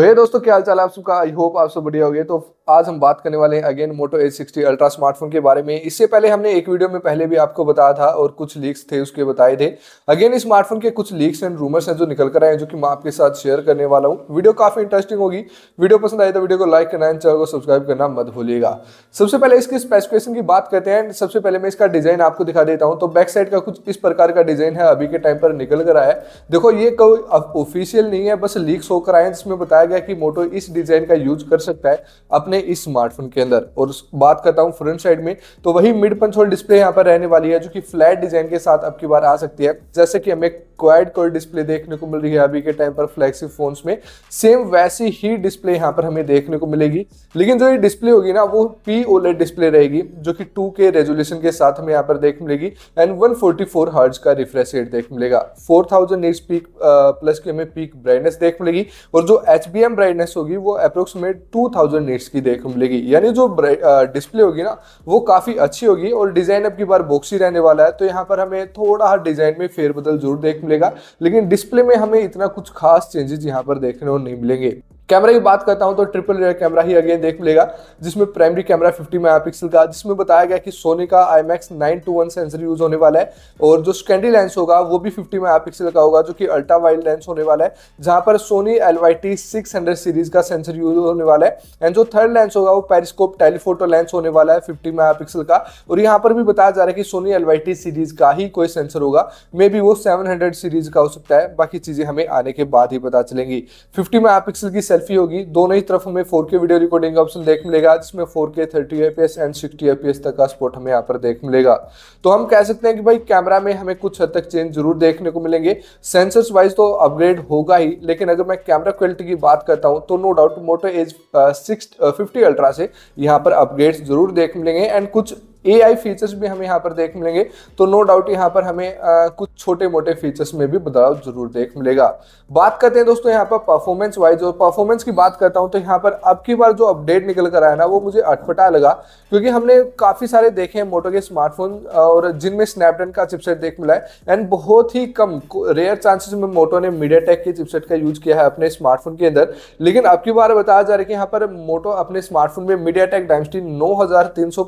तो ये दोस्तों क्या हाल चाल आप सबका आई होप आप सब बढ़िया हो गए तो आज हम बात करने वाले हैं again Moto H sixty ultra smartphone के बारे में इससे पहले हमने एक वीडियो में पहले भी आपको बताया था और कुछ लीक्स थे उसके बताए थे अगेन स्मार्टफोन के कुछ लीक्स एंड रूमर्स हैं जो निकल कर आए हैं जो कि मैं आपके साथ शेयर करने वाला हूँ वीडियो काफी इंटरेस्टिंग होगी वीडियो पसंद आई तो वीडियो को लाइक करना एंड चैनल को सब्सक्राइब करना मत भूलिएगा सबसे पहले इसके स्पेसिफिकेशन की बात करते हैं सबसे पहले मैं इसका डिजाइन आपको दिखा देता हूँ तो बैक साइड का कुछ इस प्रकार का डिजाइन है अभी के टाइम पर निकल कर आया है देखो ये कोई ऑफिशियल नहीं है बस लीक्स होकर आए जिसमें बताया गया कि मोटो इस डिजाइन का यूज कर सकता है अपने इस स्मार्टफोन के अंदर और बात करता हूँ फ्रंट साइड में तो वही मिड पंच होल डिस्प्ले यहाँ पर रहने वाली है जो कि फ्लैट डिजाइन के साथ अब की बार आ सकती है जैसे कि हमें क्वाइड कोल डिस्प्ले देखने को मिल रही है अभी के टाइम पर फ्लैक्सी फोन में सेम वैसी ही डिस्प्ले यहाँ पर हमें देखने को मिलेगी लेकिन जो ये डिस्प्ले होगी ना वो पी ओलेट डिस्प्ले रहेगी जो कि के रेजोल्यूशन के साथ हमें यहाँ पर देखने मिलेगी एंड वन हर्ट्ज का रिफ्रेश रेट देखने मिलेगा फोर थाउजेंड पीक प्लस की हमें पीक ब्राइटनेस देखने मिलेगी और जो एच मीडियम ब्राइटनेस होगी वो अप्रोक्सीमेट 2000 नीट्स की देख मिलेगी यानी जो डिस्प्ले होगी ना वो काफ़ी अच्छी होगी और डिज़ाइन अब की बार बॉक्सी रहने वाला है तो यहाँ पर हमें थोड़ा हर डिज़ाइन में फेरबदल जरूर देख मिलेगा लेकिन डिस्प्ले में हमें इतना कुछ खास चेंजेस यहाँ पर देखने को नहीं मिलेंगे कैमरा की बात करता हूँ तो ट्रिपल रेयर कैमरा ही अगेन देख मिलेगा जिसमें प्राइमरी कैमरा 50 मेगापिक्सल का जिसमें बताया गया कि सोनी का I max nine two one sensor use होने वाला है और जो स्कैंडी लेंस होगा वो भी 50 मेगापिक्सल का होगा जो कि अल्ट्रा वाइल्ड लेंस होने वाला है जहां पर Sony L Y T six hundred series का सेंसर यूज होने वाला है एंड जो थर्ड लेंस होगा वो पेरिस्कोप टेलीफोटो लेंस होने वाला है फिफ्टी मेगा का और यहाँ पर भी बताया जा रहा है कि सोनी एल टी सीरीज का ही कोई सेंसर होगा मे बी वो सेवन हंड्रेड सीरीज का हो सकता है बाकी चीज़ें हमें आने के बाद ही पता चलेंगी फिफ्टी मेगा की सेल्फी होगी दोनों ही तरफ हमें 4K वीडियो रिकॉर्डिंग का ऑप्शन देख मिलेगा जिसमें 4K 30 fps एंड 60 fps तक का स्पोर्ट हमें यहाँ पर देख मिलेगा तो हम कह सकते हैं कि भाई कैमरा में हमें कुछ हद तक चेंज जरूर देखने को मिलेंगे सेंसर्स वाइज तो अपग्रेड होगा ही लेकिन अगर मैं कैमरा क्वालिटी की बात करता हूँ तो no doubt Moto edge six fifty ultra से यहाँ पर अपग्रेड जरूर देख मिलेंगे एंड कुछ ए फीचर्स भी हमें यहाँ पर देख मिलेंगे तो नो डाउट यहाँ पर हमें आ, कुछ छोटे मोटे फीचर्स में भी बदलाव जरूर देख मिलेगा बात करते हैं दोस्तों यहाँ पर परफॉर्मेंस वाइज और परफॉर्मेंस की बात करता हूँ तो यहाँ पर अब की बार जो अपडेट निकल कर आया ना वो मुझे अटपटा लगा क्योंकि हमने काफ़ी सारे देखे हैं मोटो के स्मार्टफोन और जिनमें स्नैपड्रैगन का चिपसेट देख मिला है एंड बहुत ही कम रेयर चांसेस में मोटो ने मीडिया टेक के चिपसेट का यूज किया है अपने स्मार्टफोन के अंदर लेकिन अब की बार बताया जा रहा है कि यहाँ पर मोटो अपने स्मार्टफोन में मीडिया टेक डायमस्टी नौ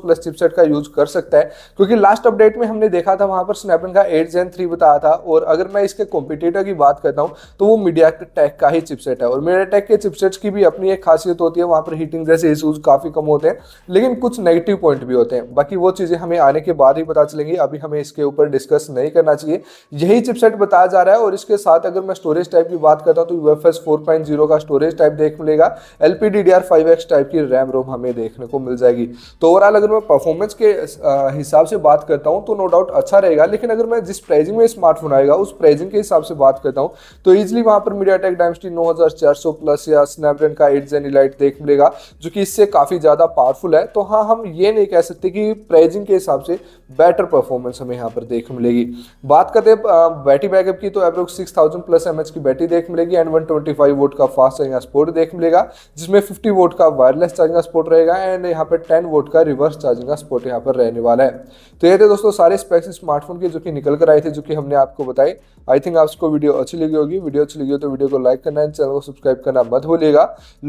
प्लस चिपसेट का यूज यूज कर सकता है क्योंकि लास्ट अपडेट में हमने देखा था वहां पर स्नैपड्रैगन का एट जेन थ्री बताया था और अगर मैं इसके कॉम्पिटेटर की बात करता हूँ तो वो मीडिया टेक का ही चिपसेट है और मीडिया टेक के चिपसेट्स की भी अपनी एक खासियत होती है वहां पर हीटिंग जैसे इशूज काफ़ी कम होते हैं लेकिन कुछ नेगेटिव पॉइंट भी होते हैं बाकी वो चीज़ें हमें आने के बाद ही पता चलेंगी अभी हमें इसके ऊपर डिस्कस नहीं करना चाहिए यही चिपसेट बताया जा रहा है और इसके साथ अगर मैं स्टोरेज टाइप की बात करता हूँ तो U F S four point zero का स्टोरेज टाइप देख मिलेगा L P D D R five X type की रैम रोम हमें देखने को मिल जाएगी तो ओवरऑल अगर मैं परफॉर्मेंस के हिसाब से बात करता हूँ तो नो डाउट अच्छा रहेगा लेकिन अगर मैं जिस प्राइजिंग में स्मार्टफोन आएगा उस प्राइजिंग के हिसाब से बात करता हूँ तो इजिली वहाँ पर मीडिया टेक डायमस्टी नौ प्लस या स्नैपड्रैगन का एट जेन इलाइट देख मिलेगा जो कि इससे काफ़ी ज़्यादा पावरफुल है तो हाँ हम ये नहीं कह सकते कि प्राइजिंग के हिसाब से बेटर परफॉर्मेंस हमें यहाँ पर देख मिलेगी बात करते हैं बैटरी बैकअप की तो approx six thousand plus M की बैटरी देख मिलेगी and one twenty five watt का फास्ट चार्जिंग स्पोर्ट देख मिलेगा जिसमें फिफ्टी वोट का वायरलेस चार्जिंग स्पोर्ट रहेगा एंड यहाँ पर टेन वोट का रिवर्स चार्जिंग स्पोर्ट यहाँ यहाँ पर रहने वाला है तो ये थे दोस्तों सारे स्पेक्स स्मार्टफोन के जो कि निकल कर आए थे जो कि हमने आपको बताई आई थिंक आपको वीडियो अच्छी लगी होगी वीडियो अच्छी लगी हो तो वीडियो को लाइक करना चैनल को सब्सक्राइब करना मत भूलिएगा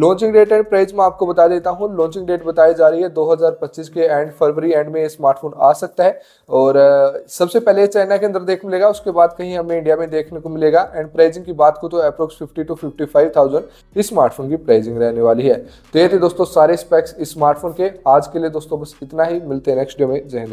लॉन्चिंग डेट एंड प्राइस मैं आपको बता देता हूँ लॉन्चिंग डेट बताई जा रही है दो के एंड फरवरी एंड में स्मार्टफोन आ सकता है और सबसे पहले चाइना के अंदर देख मिलेगा उसके बाद कहीं हमें इंडिया में देखने को मिलेगा एंड प्राइजिंग की बात को तो अप्रोक्स फिफ्टी टू फिफ्टी इस स्मार्टफोन की प्राइजिंग रहने वाली है तो ये थे दोस्तों सारे स्पेक्स स्मार्टफोन के आज के लिए दोस्तों बस इतना ही मिलते हैं next domain, z a h i n d e